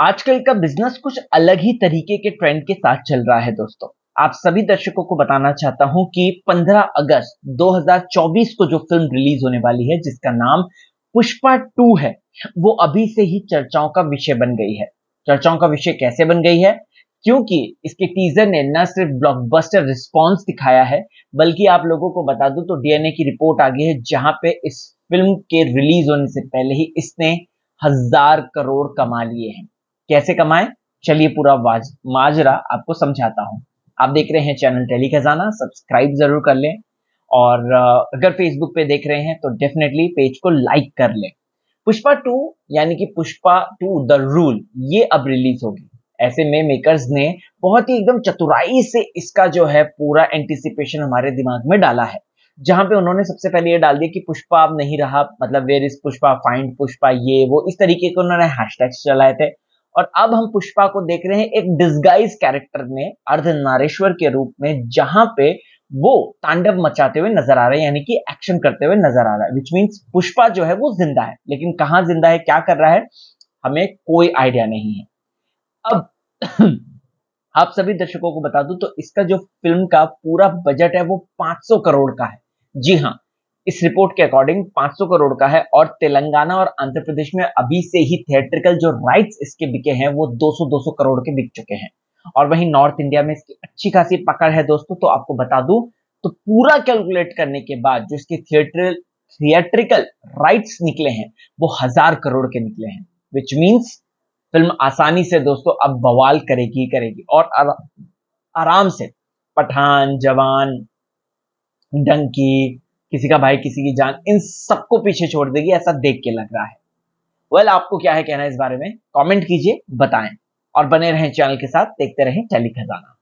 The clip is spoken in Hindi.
आजकल का बिजनेस कुछ अलग ही तरीके के ट्रेंड के साथ चल रहा है दोस्तों आप सभी दर्शकों को बताना चाहता हूं कि 15 अगस्त 2024 को जो फिल्म रिलीज होने वाली है जिसका नाम पुष्पा टू है वो अभी से ही चर्चाओं का विषय बन गई है चर्चाओं का विषय कैसे बन गई है क्योंकि इसके टीजर ने न सिर्फ ब्लॉकबस्टर रिस्पॉन्स दिखाया है बल्कि आप लोगों को बता दूं तो डीएनए की रिपोर्ट आ गई है जहां पे इस फिल्म के रिलीज होने से पहले ही इसने हजार करोड़ कमा लिए हैं कैसे कमाएं चलिए पूरा माजरा आपको समझाता हूँ आप देख रहे हैं चैनल टेली खजाना सब्सक्राइब जरूर कर लें और अगर फेसबुक पे देख रहे हैं तो डेफिनेटली पेज को लाइक कर लें पुष्पा टू यानी कि पुष्पा टू द रूल ये अब रिलीज होगी ऐसे में मेकर्स ने बहुत ही एकदम चतुराई से इसका जो है पूरा एंटिसिपेशन हमारे दिमाग में डाला है जहां पे उन्होंने सबसे पहले ये डाल दिया कि पुष्पा अब नहीं रहा मतलब where is Pushpa find Pushpa ये वो इस तरीके के उन्होंने हैशटैग्स चलाए थे और अब हम पुष्पा को देख रहे हैं एक डिस्गाइज कैरेक्टर में अर्धनारेश्वर के रूप में जहां पे वो तांडव मचाते हुए नजर आ रहे हैं यानी कि एक्शन करते हुए नजर आ रहा है विच मीन्स पुष्पा जो है वो जिंदा है लेकिन कहाँ जिंदा है क्या कर रहा है हमें कोई आइडिया नहीं है अब आप सभी दर्शकों को बता दूं तो इसका जो फिल्म का पूरा बजट है वो 500 करोड़ का है जी हाँ इस रिपोर्ट के अकॉर्डिंग 500 करोड़ का है और तेलंगाना और आंध्र प्रदेश में अभी से ही थिएट्रिकल जो राइट्स इसके बिके हैं वो 200-200 करोड़ के बिक चुके हैं और वहीं नॉर्थ इंडिया में इसकी अच्छी खासी पकड़ है दोस्तों तो आपको बता दूं तो पूरा कैलकुलेट करने के बाद जो इसके थिएटर थिएट्रिकल राइट्स निकले हैं वो हजार करोड़ के निकले हैं विच मीन्स फिल्म आसानी से दोस्तों अब बवाल करेगी करेगी और आराम से पठान जवान डंकी किसी का भाई किसी की जान इन सबको पीछे छोड़ देगी ऐसा देख के लग रहा है वेल well, आपको क्या है कहना है इस बारे में कमेंट कीजिए बताएं और बने रहें चैनल के साथ देखते रहें टैली खजाना